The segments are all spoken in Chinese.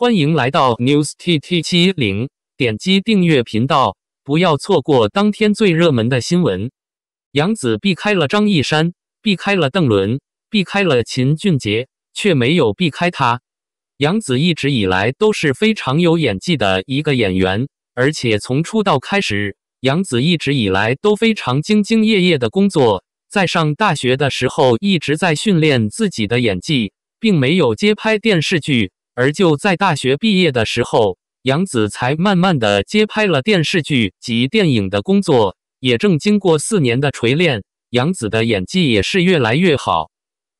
欢迎来到 News T T 七零，点击订阅频道，不要错过当天最热门的新闻。杨子避开了张一山，避开了邓伦，避开了秦俊杰，却没有避开他。杨子一直以来都是非常有演技的一个演员，而且从出道开始，杨子一直以来都非常兢兢业业的工作。在上大学的时候，一直在训练自己的演技，并没有接拍电视剧。而就在大学毕业的时候，杨子才慢慢的接拍了电视剧及电影的工作，也正经过四年的锤炼，杨子的演技也是越来越好。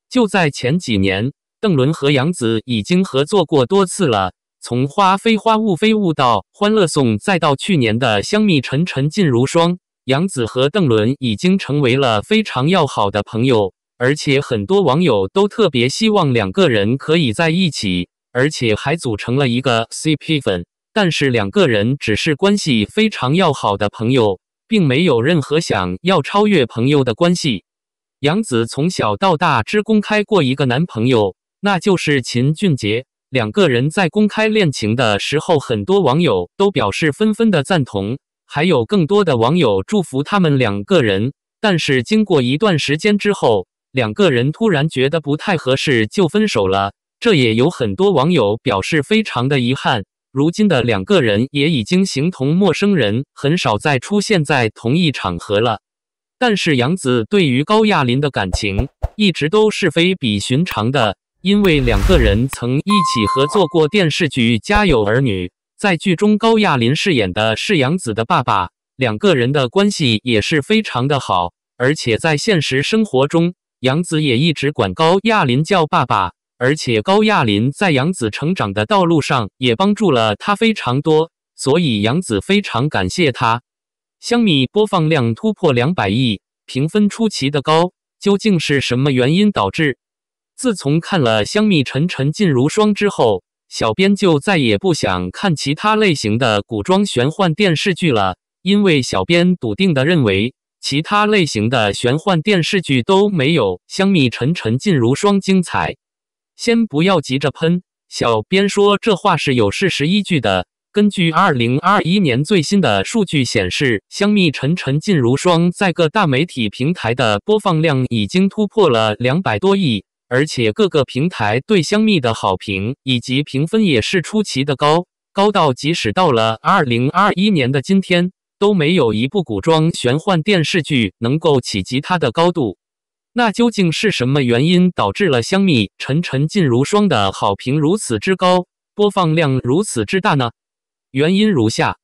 就在前几年，邓伦和杨子已经合作过多次了，从《花非花雾非雾》到《欢乐颂》，再到去年的《香蜜沉沉烬如霜》，杨子和邓伦已经成为了非常要好的朋友，而且很多网友都特别希望两个人可以在一起。而且还组成了一个 CP 粉，但是两个人只是关系非常要好的朋友，并没有任何想要超越朋友的关系。杨子从小到大只公开过一个男朋友，那就是秦俊杰。两个人在公开恋情的时候，很多网友都表示纷纷的赞同，还有更多的网友祝福他们两个人。但是经过一段时间之后，两个人突然觉得不太合适，就分手了。这也有很多网友表示非常的遗憾。如今的两个人也已经形同陌生人，很少再出现在同一场合了。但是杨子对于高亚麟的感情一直都是非比寻常的，因为两个人曾一起合作过电视剧《家有儿女》，在剧中高亚麟饰演的是杨子的爸爸，两个人的关系也是非常的好。而且在现实生活中，杨子也一直管高亚麟叫爸爸。而且高亚麟在杨子成长的道路上也帮助了他非常多，所以杨子非常感谢他。香蜜播放量突破两百亿，评分出奇的高，究竟是什么原因导致？自从看了《香蜜沉沉烬如霜》之后，小编就再也不想看其他类型的古装玄幻电视剧了，因为小编笃定的认为，其他类型的玄幻电视剧都没有《香蜜沉沉烬如霜》精彩。先不要急着喷，小编说这话是有事实依据的。根据二零二一年最新的数据显示，《香蜜沉沉烬如霜》在各大媒体平台的播放量已经突破了两百多亿，而且各个平台对香蜜的好评以及评分也是出奇的高，高到即使到了二零二一年的今天，都没有一部古装玄幻电视剧能够企及它的高度。那究竟是什么原因导致了《香蜜沉沉烬如霜》的好评如此之高，播放量如此之大呢？原因如下：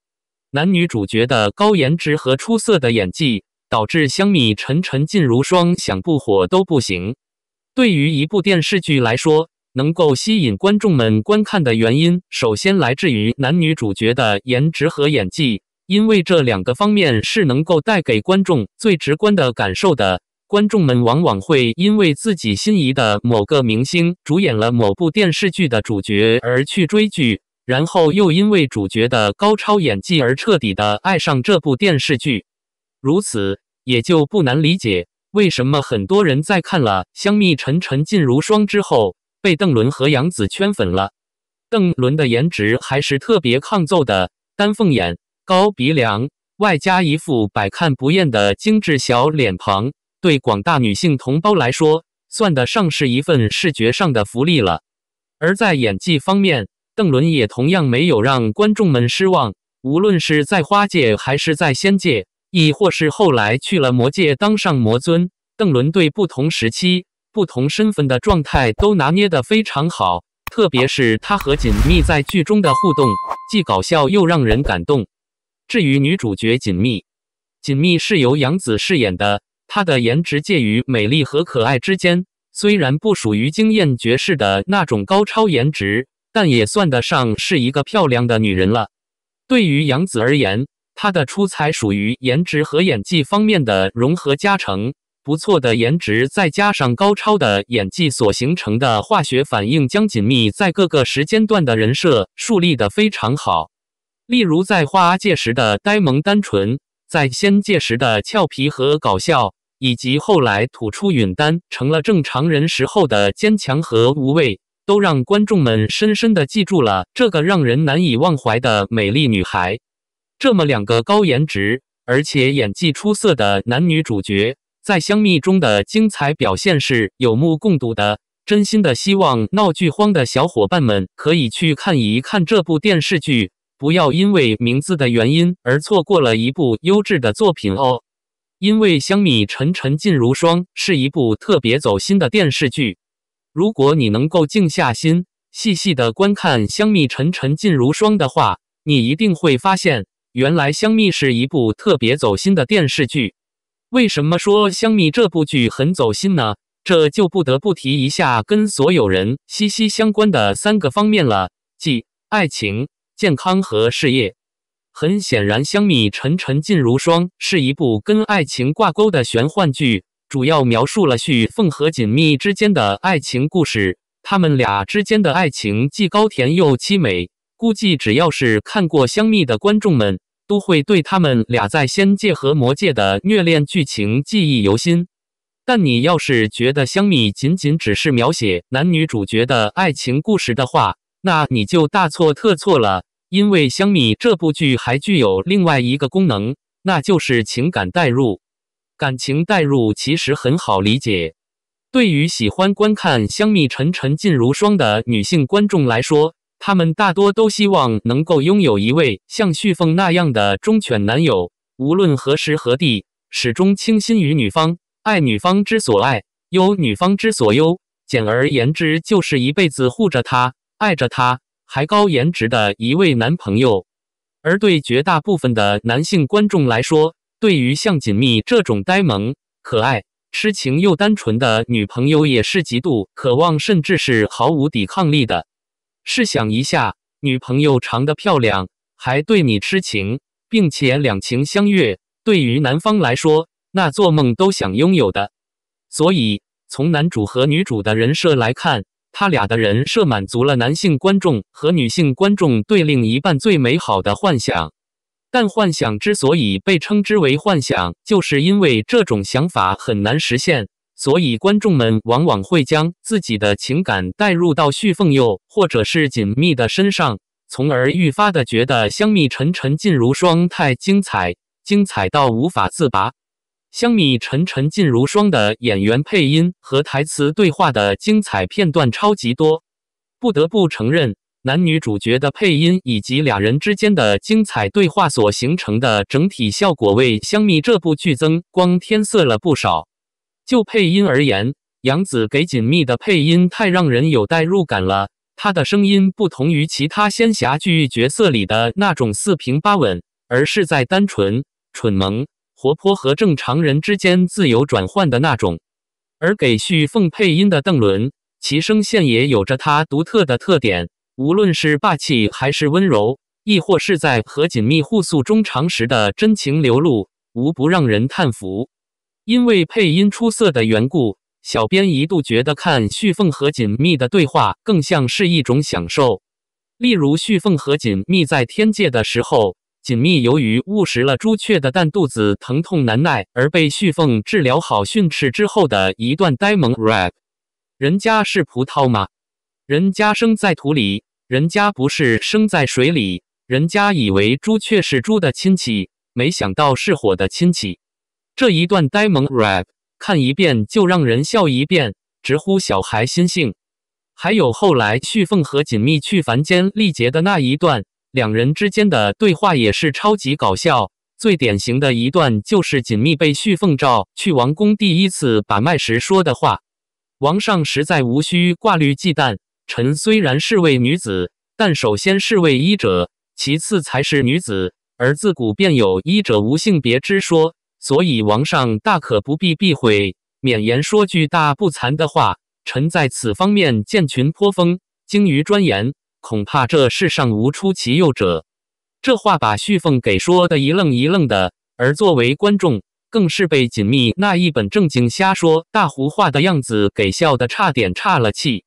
男女主角的高颜值和出色的演技，导致《香蜜沉沉烬如霜》想不火都不行。对于一部电视剧来说，能够吸引观众们观看的原因，首先来自于男女主角的颜值和演技，因为这两个方面是能够带给观众最直观的感受的。观众们往往会因为自己心仪的某个明星主演了某部电视剧的主角而去追剧，然后又因为主角的高超演技而彻底的爱上这部电视剧。如此，也就不难理解为什么很多人在看了《香蜜沉沉烬如霜》之后被邓伦和杨紫圈粉了。邓伦的颜值还是特别抗揍的，丹凤眼、高鼻梁，外加一副百看不厌的精致小脸庞。对广大女性同胞来说，算得上是一份视觉上的福利了。而在演技方面，邓伦也同样没有让观众们失望。无论是在花界，还是在仙界，亦或是后来去了魔界当上魔尊，邓伦对不同时期、不同身份的状态都拿捏得非常好。特别是他和锦觅在剧中的互动，既搞笑又让人感动。至于女主角锦觅，锦觅是由杨紫饰演的。她的颜值介于美丽和可爱之间，虽然不属于惊艳绝世的那种高超颜值，但也算得上是一个漂亮的女人了。对于杨紫而言，她的出彩属于颜值和演技方面的融合加成。不错的颜值再加上高超的演技所形成的化学反应将紧密在各个时间段的人设树立的非常好。例如在花界时的呆萌单纯。在仙界时的俏皮和搞笑，以及后来吐出陨丹成了正常人时候的坚强和无畏，都让观众们深深的记住了这个让人难以忘怀的美丽女孩。这么两个高颜值而且演技出色的男女主角，在香蜜中的精彩表现是有目共睹的。真心的希望闹剧荒的小伙伴们可以去看一看这部电视剧。不要因为名字的原因而错过了一部优质的作品哦。因为《香蜜沉沉烬如霜》是一部特别走心的电视剧。如果你能够静下心，细细的观看《香蜜沉沉烬如霜》的话，你一定会发现，原来《香蜜》是一部特别走心的电视剧。为什么说《香蜜》这部剧很走心呢？这就不得不提一下跟所有人息息相关的三个方面了，即爱情。健康和事业。很显然，《香蜜沉沉烬如霜》是一部跟爱情挂钩的玄幻剧，主要描述了旭凤和锦觅之间的爱情故事。他们俩之间的爱情既高甜又凄美。估计只要是看过《香蜜》的观众们，都会对他们俩在仙界和魔界的虐恋剧情记忆犹新。但你要是觉得《香蜜》仅仅只是描写男女主角的爱情故事的话，那你就大错特错了，因为《香蜜》这部剧还具有另外一个功能，那就是情感代入。感情代入其实很好理解，对于喜欢观看《香蜜沉沉烬如霜》的女性观众来说，她们大多都希望能够拥有一位像旭凤那样的忠犬男友，无论何时何地，始终倾心于女方，爱女方之所爱，忧女方之所忧。简而言之，就是一辈子护着她。带着他还高颜值的一位男朋友，而对绝大部分的男性观众来说，对于像锦觅这种呆萌、可爱、痴情又单纯的女朋友，也是极度渴望，甚至是毫无抵抗力的。试想一下，女朋友长得漂亮，还对你痴情，并且两情相悦，对于男方来说，那做梦都想拥有的。所以，从男主和女主的人设来看。他俩的人设满足了男性观众和女性观众对另一半最美好的幻想，但幻想之所以被称之为幻想，就是因为这种想法很难实现，所以观众们往往会将自己的情感带入到旭凤佑或者是锦觅的身上，从而愈发的觉得香蜜沉沉烬如霜太精彩，精彩到无法自拔。香蜜沉沉烬如霜的演员配音和台词对话的精彩片段超级多，不得不承认男女主角的配音以及俩人之间的精彩对话所形成的整体效果为香蜜这部剧增光添色了不少。就配音而言，杨紫给锦觅的配音太让人有代入感了，她的声音不同于其他仙侠剧角色里的那种四平八稳，而是在单纯、蠢萌。活泼和正常人之间自由转换的那种，而给旭凤配音的邓伦，其声线也有着他独特的特点，无论是霸气还是温柔，亦或是在和锦觅互诉衷肠时的真情流露，无不让人叹服。因为配音出色的缘故，小编一度觉得看旭凤和锦觅的对话更像是一种享受。例如，旭凤和锦觅在天界的时候。锦觅由于误食了朱雀的蛋，肚子疼痛难耐，而被旭凤治疗好训斥之后的一段呆萌 rap。人家是葡萄吗？人家生在土里，人家不是生在水里。人家以为朱雀是猪的亲戚，没想到是火的亲戚。这一段呆萌 rap，看一遍就让人笑一遍，直呼小孩心性。还有后来旭凤和锦觅去凡间历劫的那一段。两人之间的对话也是超级搞笑，最典型的一段就是锦觅被旭凤召去王宫第一次把脉时说的话：“王上实在无需挂虑忌惮，臣虽然是位女子，但首先是位医者，其次才是女子。而自古便有医者无性别之说，所以王上大可不必避讳。免言说句大不惭的话，臣在此方面建群颇丰，精于钻研。”恐怕这世上无出其右者。这话把旭凤给说的一愣一愣的，而作为观众，更是被锦觅那一本正经瞎说大胡话的样子给笑得差点岔了气。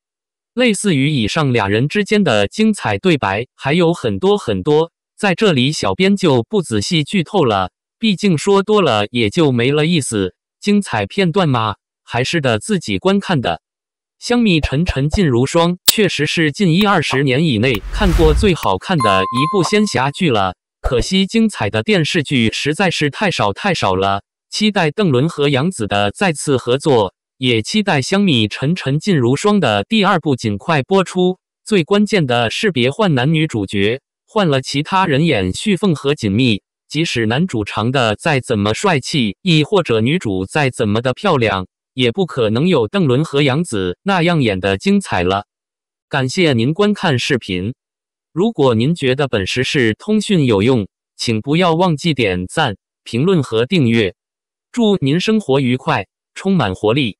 类似于以上俩人之间的精彩对白还有很多很多，在这里小编就不仔细剧透了，毕竟说多了也就没了意思。精彩片段嘛，还是得自己观看的。《香蜜沉沉烬如霜》确实是近一二十年以内看过最好看的一部仙侠剧了。可惜精彩的电视剧实在是太少太少了。期待邓伦和杨紫的再次合作，也期待《香蜜沉沉烬如霜》的第二部尽快播出。最关键的是别换男女主角，换了其他人演旭凤和锦觅，即使男主长得再怎么帅气，亦或者女主再怎么的漂亮。也不可能有邓伦和杨紫那样演的精彩了。感谢您观看视频。如果您觉得本时事通讯有用，请不要忘记点赞、评论和订阅。祝您生活愉快，充满活力。